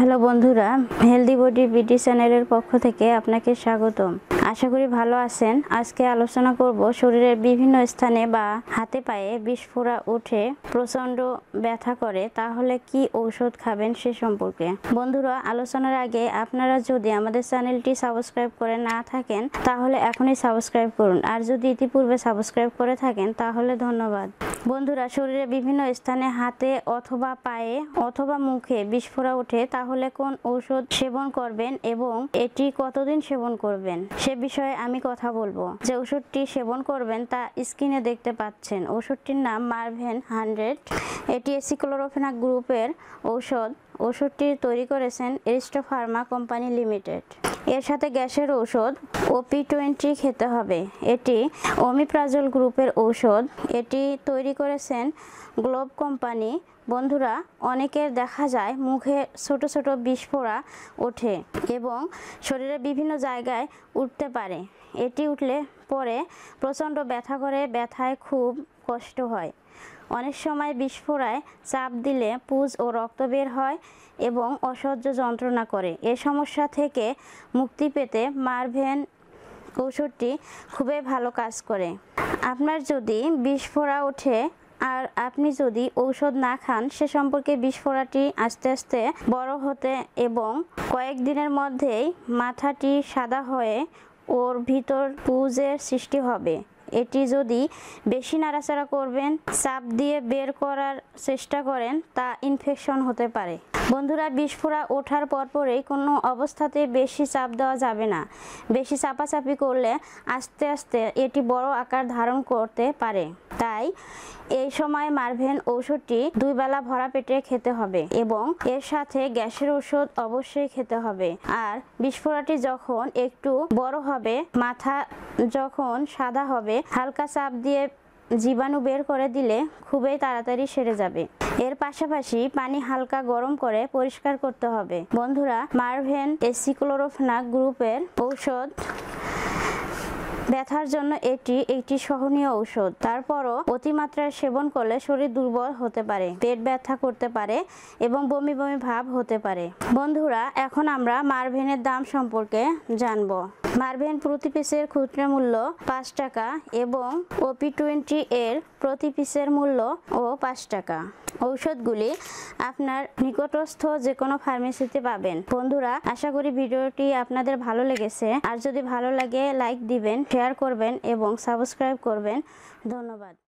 hello বন্ধুরা healthy body BD চ্যানেলের পক্ষ থেকে আপনাকে স্বাগতম আশা করি ভালো আছেন আজকে আলোচনা করব শরীরের বিভিন্ন স্থানে বা হাতে পায়ে বিস্ফোরা উঠে প্রচণ্ড ব্যথা করে তাহলে কি ঔষধ খাবেন সে সম্পর্কে বন্ধুরা আলোচনার আগে আপনারা যদি আমাদের চ্যানেলটি সাবস্ক্রাইব করে না থাকেন তাহলে এখনই সাবস্ক্রাইব করুন আর যদি ইতিপূর্বে সাবস্ক্রাইব করে থাকেন তাহলে ধন্যবাদ বন্ধুরা শরীরে বিভিন্ন স্থানে হাতে অথবা পায়ে অথবা মুখে বিস্ফোরা ওঠে তাহলে তাহলে কোন ঔষধ সেবন করবেন এবং এটি কতদিন সেবন করবেন সে বিষয়ে আমি কথা বলবো যে ওষুধটি সেবন করবেন তা স্ক্রিনে দেখতে পাচ্ছেন ওষুধটির নাম মার্ভেন হান্ড্রেড এটি এসিক্লোরোফেনা গ্রুপের ঔষধ ওষুধটি তৈরি করেছেন এরিস্টো ফার্মা কোম্পানি লিমিটেড এর সাথে গ্যাসের ঔষধ ওপি টোয়েন্টি খেতে হবে এটি ওমিপ্রাজল গ্রুপের ঔষধ এটি তৈরি করেছেন গ্লোব কোম্পানি বন্ধুরা অনেকের দেখা যায় মুখে ছোট ছোট বিস্ফোরা ওঠে এবং শরীরের বিভিন্ন জায়গায় উঠতে পারে এটি উঠলে পরে প্রচণ্ড ব্যথা করে ব্যথায় খুব কষ্ট হয় অনেক সময় বিস্ফোরায় চাপ দিলে পুজ ও রক্ত বের হয় এবং অসহ্য যন্ত্রণা করে এ সমস্যা থেকে মুক্তি পেতে মারভেন ঔষধটি খুবই ভালো কাজ করে আপনার যদি বিস্ফোরা ওঠে আর আপনি যদি ঔষধ না খান সে সম্পর্কে বিস্ফোরাটি আস্তে আস্তে বড় হতে এবং কয়েকদিনের মধ্যেই মাথাটি সাদা হয়ে ওর ভিতর পুজের সৃষ্টি হবে এটি যদি বেশি নাড়াচাড়া করবেন চাপ দিয়ে বের করার চেষ্টা করেন তা ইনফেকশন হতে পারে বন্ধুরা বিস্ফোরা ওঠার পরপরেই কোনো অবস্থাতে বেশি চাপ দেওয়া যাবে না বেশি চাপাচাপি করলে আস্তে আস্তে এটি বড় আকার ধারণ করতে পারে তাই এই সময় মারভেন ঔষধটি দুই বেলা ভরা পেটে খেতে হবে এবং এর সাথে গ্যাসের ওষুধ অবশ্যই খেতে হবে আর বিস্ফোরাটি যখন একটু বড় হবে মাথা যখন সাদা হবে হালকা চাপ দিয়ে জীবাণু বের করে দিলে খুবই তাড়াতাড়ি সেরে যাবে এর পাশাপাশি পানি হালকা গরম করে পরিষ্কার করতে হবে বন্ধুরা মার্ভেন এসিক্লোরোফনাক গ্রুপের ঔষধ ব্যথার জন্য এটি একটি সহনীয় ঔষধ তারপরও অতিমাত্রায় সেবন করলে শরীর দুর্বল হতে পারে পেট ব্যথা করতে পারে এবং বমি বমি ভাব হতে পারে বন্ধুরা এখন আমরা মারভেনের দাম সম্পর্কে জানব মার্ভেন প্রতি পিসের খুচরা মূল্য পাঁচ টাকা এবং ওপি টোয়েন্টি এর প্রতি পিসের মূল্য ও পাঁচ টাকা ঔষধগুলি আপনার নিকটস্থ যে কোনো ফার্মেসিতে পাবেন বন্ধুরা আশা করি ভিডিওটি আপনাদের ভালো লেগেছে আর যদি ভালো লাগে লাইক দিবেন শেয়ার করবেন এবং সাবস্ক্রাইব করবেন ধন্যবাদ